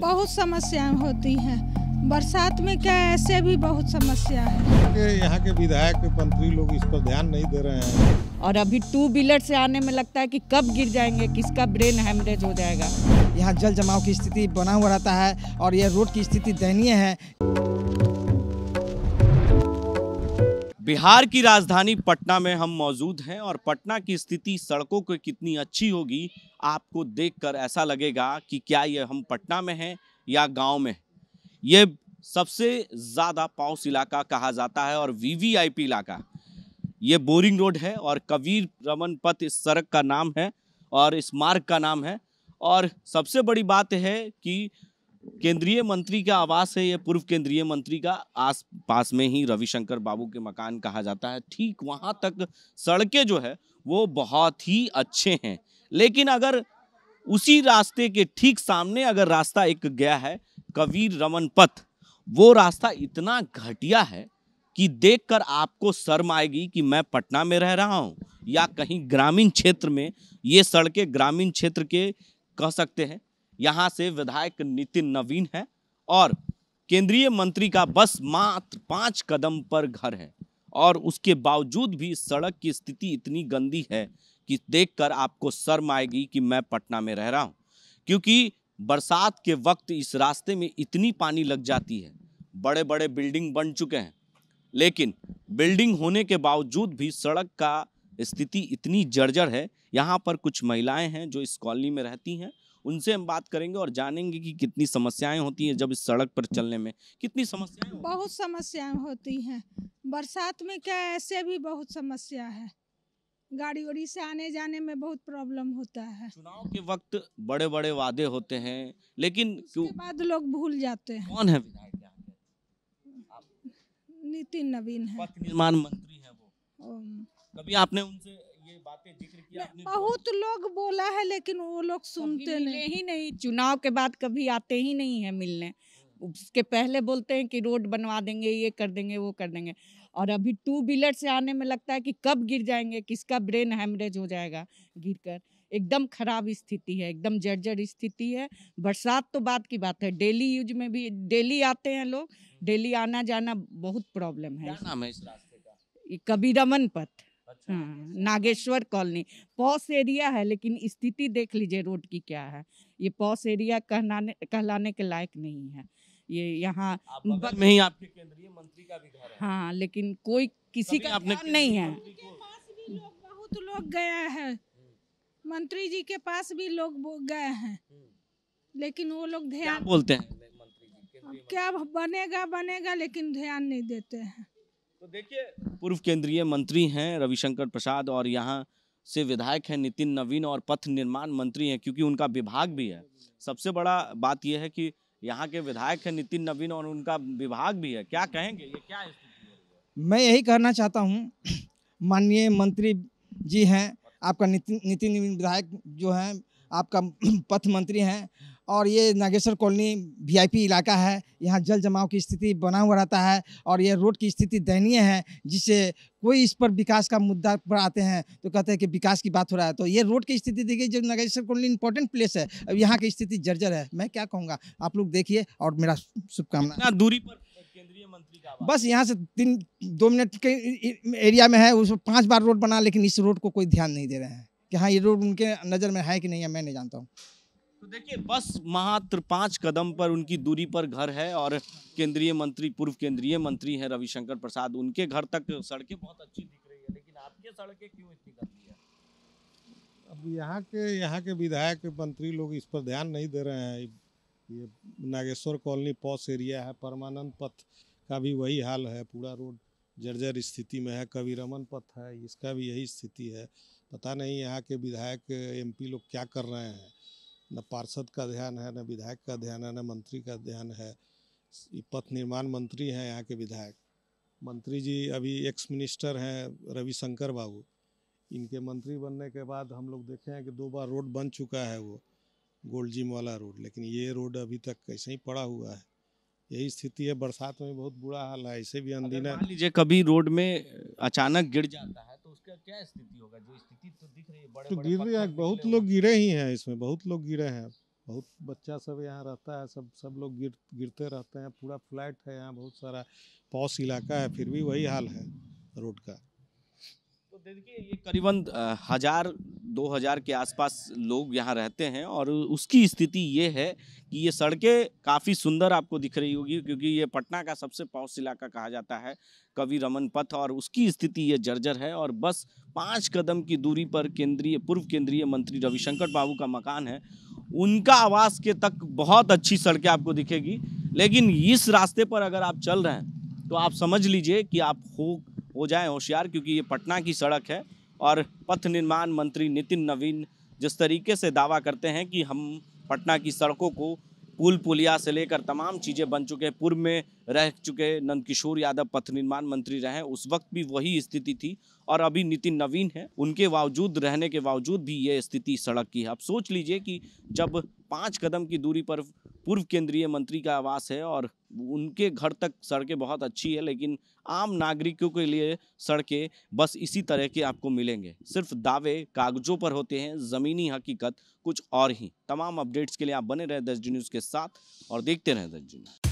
बहुत समस्याएं होती हैं बरसात में क्या ऐसे भी बहुत समस्या है यहाँ के विधायक मंत्री लोग इस पर ध्यान नहीं दे रहे हैं और अभी टू व्हीलर से आने में लगता है कि कब गिर जाएंगे किसका ब्रेन हेमरेज हो जाएगा यहाँ जल जमाव की स्थिति बना हुआ रहता है और यह रोड की स्थिति दयनीय है बिहार की राजधानी पटना में हम मौजूद हैं और पटना की स्थिति सड़कों की कितनी अच्छी होगी आपको देखकर ऐसा लगेगा कि क्या ये हम पटना में हैं या गांव में ये सबसे ज़्यादा पाउस इलाका कहा जाता है और वीवीआईपी इलाका ये बोरिंग रोड है और कबीर रमन पथ इस सड़क का नाम है और इस मार्ग का नाम है और सबसे बड़ी बात है कि केंद्रीय मंत्री का आवास है यह पूर्व केंद्रीय मंत्री का आस पास में ही रविशंकर बाबू के मकान कहा जाता है ठीक वहां तक सड़कें जो है वो बहुत ही अच्छे हैं लेकिन अगर उसी रास्ते के ठीक सामने अगर रास्ता एक गया है कबीर रमन पथ वो रास्ता इतना घटिया है कि देखकर आपको शर्म आएगी कि मैं पटना में रह रहा हूँ या कहीं ग्रामीण क्षेत्र में ये सड़कें ग्रामीण क्षेत्र के कह सकते हैं यहाँ से विधायक नितिन नवीन है और केंद्रीय मंत्री का बस मात्र पाँच कदम पर घर है और उसके बावजूद भी सड़क की स्थिति इतनी गंदी है कि देखकर आपको शर्म आएगी कि मैं पटना में रह रहा हूँ क्योंकि बरसात के वक्त इस रास्ते में इतनी पानी लग जाती है बड़े बड़े बिल्डिंग बन चुके हैं लेकिन बिल्डिंग होने के बावजूद भी सड़क का स्थिति इतनी जर्जर है यहाँ पर कुछ महिलाएं हैं जो इस कॉलोनी में रहती हैं उनसे हम बात करेंगे और जानेंगे कि कितनी समस्याएं होती हैं जब इस सड़क पर चलने में कितनी समस्याएं बहुत समस्याएं होती हैं बरसात में क्या ऐसे भी बहुत समस्या है गाड़ी उड़ी से आने जाने में बहुत प्रॉब्लम होता है चुनाव के वक्त बड़े बड़े वादे होते हैं लेकिन उसके बाद लोग भूल जाते हैं कौन है विधायक नितिन नवीन है निर्माण मंत्री है वो कभी आपने उनसे ये बातें जिक्र किया बहुत लोग बोला है लेकिन वो लोग सुनते नहीं ही नहीं चुनाव के बाद कभी आते ही नहीं है मिलने हाँ। उसके पहले बोलते हैं कि रोड बनवा देंगे ये कर देंगे वो कर देंगे और अभी टू व्हीलर से आने में लगता है कि कब गिर जाएंगे किसका ब्रेन हेमरेज हो जाएगा गिर कर एकदम खराब स्थिति है एकदम जर्जर स्थिति है बरसात तो बात की बात है डेली यूज में भी डेली आते हैं लोग हाँ। डेली आना जाना बहुत प्रॉब्लम है, नाम है इस रास्ते का कभी रमन पथ नागेश्वर कॉलोनी पॉस एरिया है लेकिन स्थिति देख लीजिए रोड की क्या है ये पॉस एरिया कहलाने कहलाने के लायक नहीं है ये यहाँ में ही आपके केंद्रीय मंत्री का भी घर है हाँ लेकिन कोई किसी का आपने नहीं है बहुत लोग गया है मंत्री जी के पास भी लोग गए हैं लेकिन वो लोग ध्यान बोलते हैं क्या बनेगा बनेगा लेकिन ध्यान नहीं देते हैं तो देखिए पूर्व केंद्रीय मंत्री हैं रविशंकर प्रसाद और यहाँ से विधायक हैं नितिन नवीन और पथ निर्माण मंत्री हैं क्योंकि उनका विभाग भी है सबसे बड़ा बात यह है कि यहाँ के विधायक हैं नितिन नवीन और उनका विभाग भी है क्या कहेंगे ये क्या मैं यही कहना चाहता हूँ माननीय मंत्री जी हैं आपका नितिन नितिन विधायक जो हैं आपका पथ मंत्री हैं और ये नागेश्वर कॉलोनी वीआईपी इलाका है यहाँ जल जमाव की स्थिति बना हुआ रहता है और ये रोड की स्थिति दयनीय है जिससे कोई इस पर विकास का मुद्दा पर आते हैं तो कहते हैं कि विकास की बात हो रहा है तो ये रोड की स्थिति देखिए जो नागेश्वर कॉलोनी इंपॉर्टेंट प्लेस है अब यहाँ की स्थिति जर्जर है मैं क्या कहूँगा आप लोग देखिए और मेरा शुभकामना दूरी पर केंद्रीय मंत्री का बस यहाँ से तीन दो मिनट के एरिया में है उसमें पाँच बार रोड बना लेकिन इस रोड को कोई ध्यान नहीं दे रहे हैं कि हाँ ये रोड उनके नज़र में है कि नहीं है मैं नहीं जानता हूँ तो देखिए बस मात्र पाँच कदम पर उनकी दूरी पर घर है और केंद्रीय मंत्री पूर्व केंद्रीय मंत्री हैं रविशंकर प्रसाद उनके घर तक सड़कें बहुत अच्छी दिख रही है लेकिन आपके सड़कें क्यों इतनी गंदी है अब यहाँ के यहाँ के विधायक मंत्री लोग इस पर ध्यान नहीं दे रहे हैं ये नागेश्वर कॉलोनी पॉस एरिया है परमानंद पथ का भी वही हाल है पूरा रोड जर्जर स्थिति में है कवि रमन पथ है इसका भी यही स्थिति है पता नहीं यहाँ के विधायक एमपी लोग क्या कर रहे हैं न पार्षद का ध्यान है न विधायक का ध्यान है न मंत्री का ध्यान है पथ निर्माण मंत्री हैं यहाँ के विधायक मंत्री जी अभी एक्स मिनिस्टर हैं रविशंकर बाबू इनके मंत्री बनने के बाद हम लोग देखे हैं कि दो बार रोड बन चुका है वो गोल्ड जिम वाला रोड लेकिन ये रोड अभी तक कैसे ही पड़ा हुआ है यही स्थिति है बरसात में बहुत बुरा हाल है ऐसे भी अनदिना कभी रोड में अचानक गिर जाता है तो उसका क्या स्थिति तो गिर रहे हैं बहुत लोग गिरे ही हैं इसमें बहुत लोग गिरे हैं बहुत बच्चा सब यहाँ रहता है सब सब लोग गिर गिरते रहते हैं पूरा फ्लैट है यहाँ बहुत सारा पॉस इलाका है फिर भी वही हाल है रोड का देखिए ये करीबन हजार दो हजार के आसपास लोग यहाँ रहते हैं और उसकी स्थिति ये है कि ये सड़कें काफ़ी सुंदर आपको दिख रही होगी क्योंकि ये पटना का सबसे पौष इलाका कहा जाता है कवि रमन पथ और उसकी स्थिति ये जर्जर है और बस पाँच कदम की दूरी पर केंद्रीय पूर्व केंद्रीय मंत्री रविशंकर बाबू का मकान है उनका आवास के तक बहुत अच्छी सड़कें आपको दिखेगी लेकिन इस रास्ते पर अगर आप चल रहे हैं तो आप समझ लीजिए कि आप हो हो जाएं होशियार क्योंकि ये पटना की सड़क है और पथ निर्माण मंत्री नितिन नवीन जिस तरीके से दावा करते हैं कि हम पटना की सड़कों को पुल पुलिया से लेकर तमाम चीज़ें बन चुके हैं पूर्व में रह चुके नंदकिशोर यादव पथ निर्माण मंत्री रहे उस वक्त भी वही स्थिति थी और अभी नितिन नवीन है उनके बावजूद रहने के बावजूद भी ये स्थिति सड़क की है अब सोच लीजिए कि जब पाँच कदम की दूरी पर पूर्व केंद्रीय मंत्री का आवास है और उनके घर तक सड़कें बहुत अच्छी है लेकिन आम नागरिकों के लिए सड़कें बस इसी तरह के आपको मिलेंगे सिर्फ दावे कागजों पर होते हैं ज़मीनी हकीकत कुछ और ही तमाम अपडेट्स के लिए आप बने रहें दस न्यूज़ के साथ और देखते रहें दस जी न्यूज़